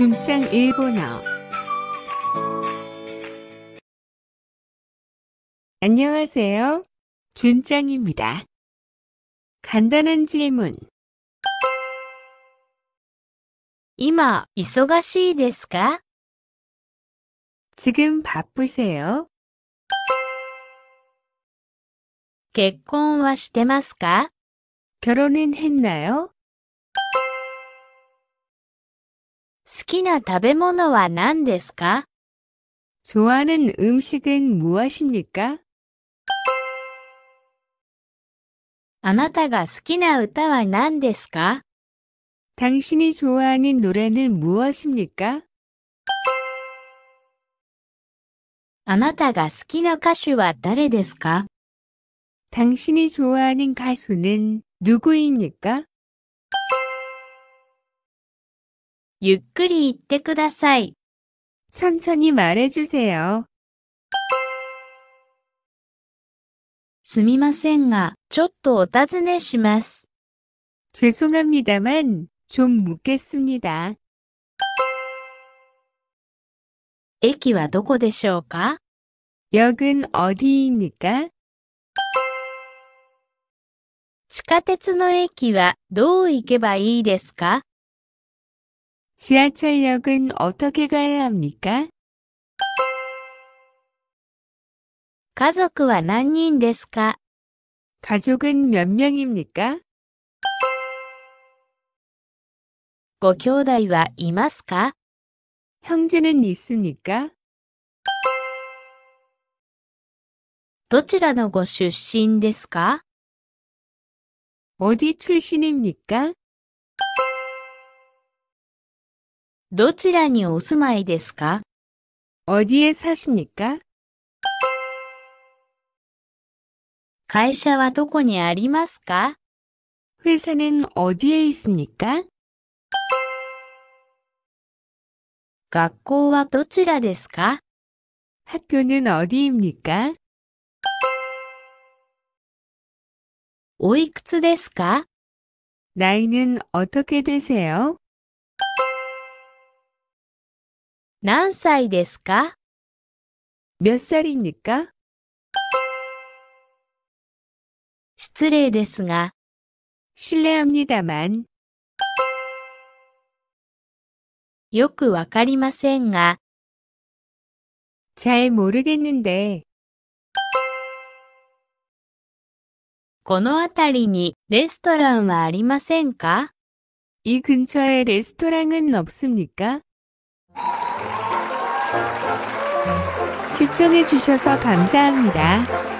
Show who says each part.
Speaker 1: 김창 일본어 안녕하세요. 준짱입니다. 간단한 질문. 今、忙しいですか 지금 바쁘세요? 결혼은 했나요? 好きな食べ物は何ですか 좋아하는 음식은 무엇입니까? あなたが好きな歌は何ですか 당신이 좋아하는 노래는 무엇입니까? あなたが好きな歌手は誰ですか 당신이 좋아하는 가수는 누구입니까? ゆっくり言ってください。천천히말해주세 요。 すみませんが、ちょっとお尋ねします。죄송합니다만좀묻겠습니 다。 駅はどこでしょうか역은어디입니까地下鉄の駅はどう行けばいいですか 지하철역은 어떻게 가야 합니까? 家族は何人ですか? 가족은 몇 명입니까? ご兄弟はいますか? 형제는 있습니까? どちらのご出身ですか 어디 출신입니까? どちらにお住まいですか어디에사십니까会社はどこにありますか회사는어디에있습니까学校はどちらですか학교는어디입니까おいくつですか나이는어떻게되세요何歳ですか몇살입니까失礼ですが、실례합니다만よくわかりませんが、잘모르겠는데この辺りにレストランはありませんか이근처에레스토랑은없습니까 시청해 주셔서 감사합니다.